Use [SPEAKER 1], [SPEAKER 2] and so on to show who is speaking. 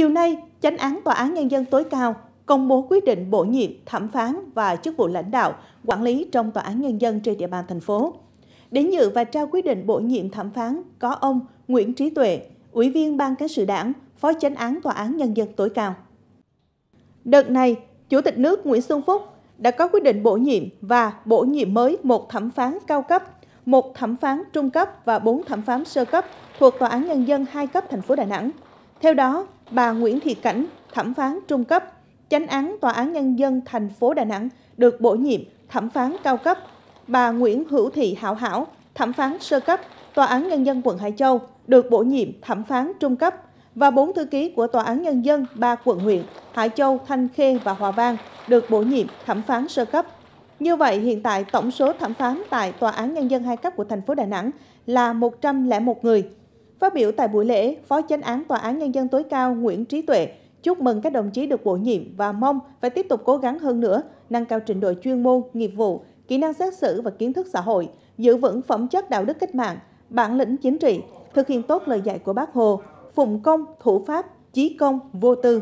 [SPEAKER 1] Chiều nay, Chánh án Tòa án Nhân dân tối cao công bố quyết định bổ nhiệm thẩm phán và chức vụ lãnh đạo, quản lý trong Tòa án Nhân dân trên địa bàn thành phố. Đến dự và trao quyết định bổ nhiệm thẩm phán có ông Nguyễn Trí Tuệ, Ủy viên Ban Cán sự Đảng, Phó Chánh án Tòa án Nhân dân tối cao. Đợt này, Chủ tịch nước Nguyễn Xuân Phúc đã có quyết định bổ nhiệm và bổ nhiệm mới một thẩm phán cao cấp, một thẩm phán trung cấp và bốn thẩm phán sơ cấp thuộc Tòa án Nhân dân hai cấp thành phố Đà Nẵng. Theo đó, bà Nguyễn Thị Cảnh, thẩm phán trung cấp, chánh án Tòa án Nhân dân thành phố Đà Nẵng được bổ nhiệm thẩm phán cao cấp, bà Nguyễn Hữu Thị Hảo Hảo, thẩm phán sơ cấp, Tòa án Nhân dân quận Hải Châu được bổ nhiệm thẩm phán trung cấp và bốn thư ký của Tòa án Nhân dân ba quận huyện Hải Châu, Thanh Khê và Hòa Vang được bổ nhiệm thẩm phán sơ cấp. Như vậy, hiện tại tổng số thẩm phán tại Tòa án Nhân dân hai cấp của thành phố Đà Nẵng là 101 người. Phát biểu tại buổi lễ, Phó Chánh án Tòa án Nhân dân tối cao Nguyễn Trí Tuệ chúc mừng các đồng chí được bổ nhiệm và mong phải tiếp tục cố gắng hơn nữa, nâng cao trình độ chuyên môn, nghiệp vụ, kỹ năng xét xử và kiến thức xã hội, giữ vững phẩm chất đạo đức cách mạng, bản lĩnh chính trị, thực hiện tốt lời dạy của Bác Hồ, phụng công, thủ pháp, chí công, vô tư,